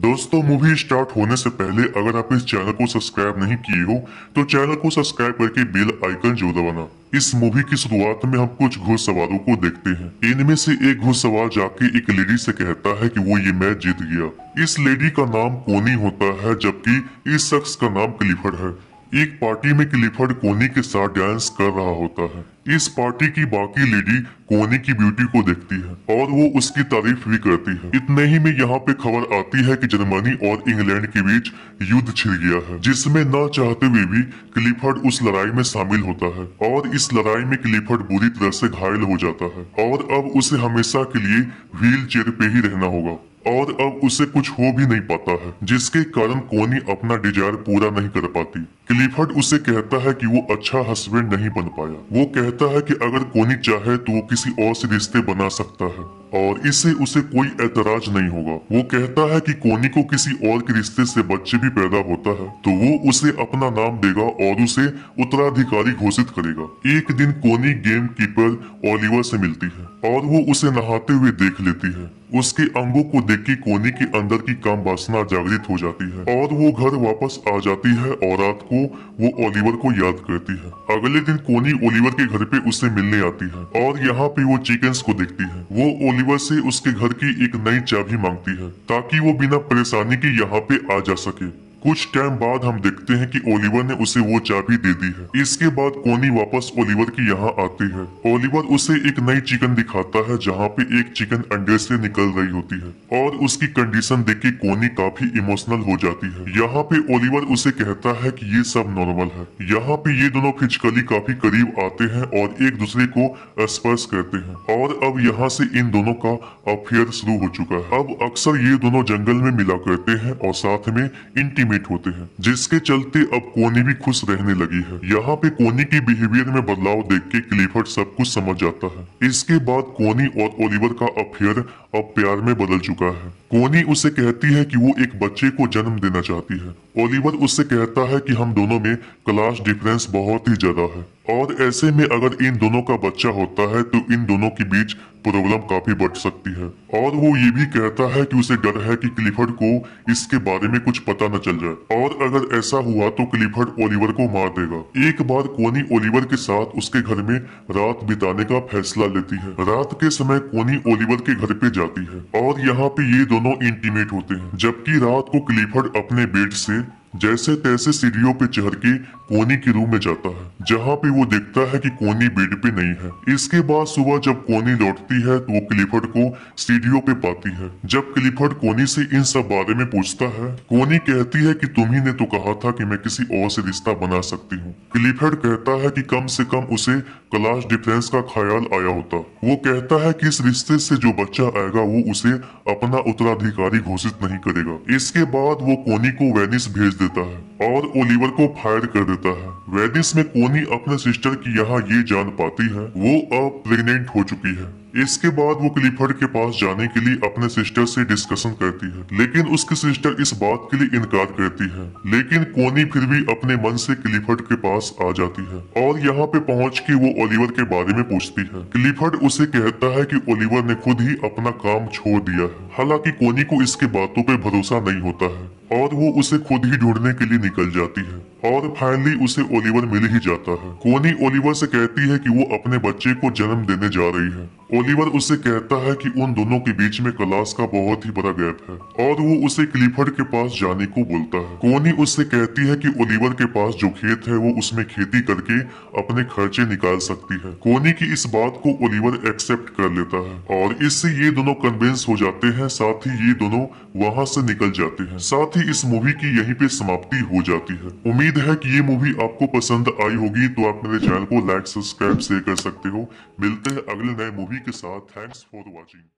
दोस्तों movie start होने से पहले अगर आप इस चैनल को सब्सक्राइब नहीं किए हो तो चैनल को सब्सक्राइब करके बेल आइकन जो दबाना इस मूवी की शुरुआत में हम कुछ घुड़सवारों को देखते हैं इनमें से एक घुड़सवार जाके एक लेडी से कहता है कि वो ये मैच जीत गया इस लेडी का नाम कोनी होता है जबकि इस शख्स का नाम क्लिफर्ड है एक पार्टी में क्लिफर्ड कोनी के साथ डांस कर रहा होता है इस पार्टी की बाकी लेडी कोनी की ब्यूटी को देखती है और वो उसकी तारीफ भी करती है इतने ही में यहाँ पे खबर आती है कि जर्मनी और इंग्लैंड के बीच युद्ध छिड़ गया है जिसमें न चाहते हुए भी क्लिफर्ड उस लड़ाई में शामिल होता है और इस लड़ाई में क्लिफर्ड बुरी तरह से घायल हो जाता है और अब उसे हमेशा के लिए व्हील चेयर पे ही रहना होगा और अब उसे कुछ हो भी नहीं पाता है जिसके कारण कोनी अपना डिजायर पूरा नहीं कर पाती क्लिफर्ड उसे कहता है कि वो अच्छा हस्बैंड नहीं बन पाया वो कहता है कि अगर कोनी चाहे तो वो किसी और से रिश्ते बना सकता है और इससे उसे कोई एतराज नहीं होगा वो कहता है कि कोनी को किसी और के रिश्ते से बच्चे भी पैदा होता है तो वो उसे अपना नाम देगा और उसे उत्तराधिकारी घोषित करेगा एक दिन कोनी गेम कीपर ओलिवर से मिलती है और वो उसे नहाते हुए देख लेती है उसके अंगों को देख के कोनी के अंदर की काम वासना जागृत हो जाती है और वो घर वापस आ जाती है और रात को वो ओलिवर को याद करती है अगले दिन कोनी ओलिवर के घर पे उससे मिलने आती है और यहाँ पे वो चिकन्स को देखती है वो ओलिवर अनिवा से उसके घर की एक नई चाबी मांगती है ताकि वो बिना परेशानी के यहाँ पे आ जा सके कुछ टाइम बाद हम देखते हैं कि ओलिवर ने उसे वो चाबी दे दी है इसके बाद कोनी वापस ओलिवर के यहाँ आती है ओलिवर उसे एक नई चिकन दिखाता है जहाँ पे एक चिकन अंडे से निकल रही होती है और उसकी कंडीशन देख के कोनी काफी इमोशनल हो जाती है यहाँ पे ओलिवर उसे कहता है कि ये सब नॉर्मल है यहाँ पे ये दोनों फिजिकली काफी करीब आते हैं और एक दूसरे को स्पर्श करते हैं और अब यहाँ से इन दोनों का अफेयर शुरू हो चुका है अब अक्सर ये दोनों जंगल में मिला करते हैं और साथ में इंटीमेट टीममेट होते हैं जिसके चलते अब कोनी भी खुश रहने लगी है यहाँ पे कोनी के बिहेवियर में बदलाव देख के क्लिफर्ड सब कुछ समझ जाता है इसके बाद कोनी और ओलिवर का अफेयर अब प्यार में बदल चुका है कोनी उसे कहती है कि वो एक बच्चे को जन्म देना चाहती है ओलिवर उससे कहता है कि हम दोनों में क्लास डिफरेंस बहुत ही ज्यादा है और ऐसे में अगर इन दोनों का बच्चा होता है तो इन दोनों के बीच प्रॉब्लम काफी बढ़ सकती है और वो ये भी कहता है कि उसे डर है कि क्लिफर्ड को इसके बारे में कुछ पता न चल जाए और अगर ऐसा हुआ तो क्लिफर्ड ओलिवर को मार देगा एक बार कोनी ओलिवर के साथ उसके घर में रात बिताने का फैसला लेती है रात के समय कोनी ओलिवर के घर पे जाती है और यहाँ पे ये दोनों इंटीमेट होते हैं जबकि रात को क्लिफर्ड अपने बेड से जैसे तैसे सीढ़ियों पे चढ़ के कोनी के रूम में जाता है जहाँ पे वो देखता है कि कोनी बेड पे नहीं है इसके बाद सुबह जब कोनी लौटती है तो वो क्लिफर्ड को सीढ़ियों पे पाती है जब क्लिफर्ड कोनी से इन सब बारे में पूछता है कोनी कहती है कि ही ने तो कहा था कि मैं किसी और से रिश्ता बना सकती हूँ क्लिफर्ड कहता है की कम से कम उसे क्लास डिफेंस का ख्याल आया होता वो कहता है की इस रिश्ते से जो बच्चा आएगा वो उसे अपना उत्तराधिकारी घोषित नहीं करेगा इसके बाद वो कोनी को वेनिस भेज देता है और ओलिवर को फायर कर देता है वेडिस में कोनी अपने सिस्टर की यहाँ ये जान पाती है वो अब प्रेग्नेंट हो चुकी है इसके बाद वो क्लिफर्ड के पास जाने के लिए अपने सिस्टर से डिस्कशन करती है लेकिन उसकी सिस्टर इस बात के लिए इनकार करती है लेकिन कोनी फिर भी अपने मन से क्लिफर्ड के पास आ जाती है और यहाँ पे पहुँच के वो ओलिवर के बारे में पूछती है क्लिफर्ड उसे कहता है कि ओलिवर ने खुद ही अपना काम छोड़ दिया है हालांकि कोनी को इसके बातों पे भरोसा नहीं होता है और वो उसे खुद ही ढूंढने के लिए निकल जाती है और फाइनली उसे ओलिवर मिल ही जाता है कोनी ओलिवर से कहती है कि वो अपने बच्चे को जन्म देने जा रही है ओलिवर उसे कहता है कि उन दोनों के बीच में क्लास का बहुत ही बड़ा गैप है और वो उसे क्लिफर्ड के पास जाने को बोलता है कोनी उससे कहती है कि ओलिवर के पास जो खेत है वो उसमें खेती करके अपने खर्चे निकाल सकती है कोनी की इस बात को ओलिवर एक्सेप्ट कर लेता है और इससे ये दोनों कन्विंस हो जाते हैं साथ ही ये दोनों वहाँ से निकल जाते हैं साथ ही इस मूवी की यही पे समाप्ति हो जाती है उम्मीद है की ये मूवी आपको पसंद आई होगी तो आप मेरे चैनल को लाइक सब्सक्राइब शेयर कर सकते हो मिलते हैं अगले नए मूवी के साथ थैंक्स फॉर वॉचिंग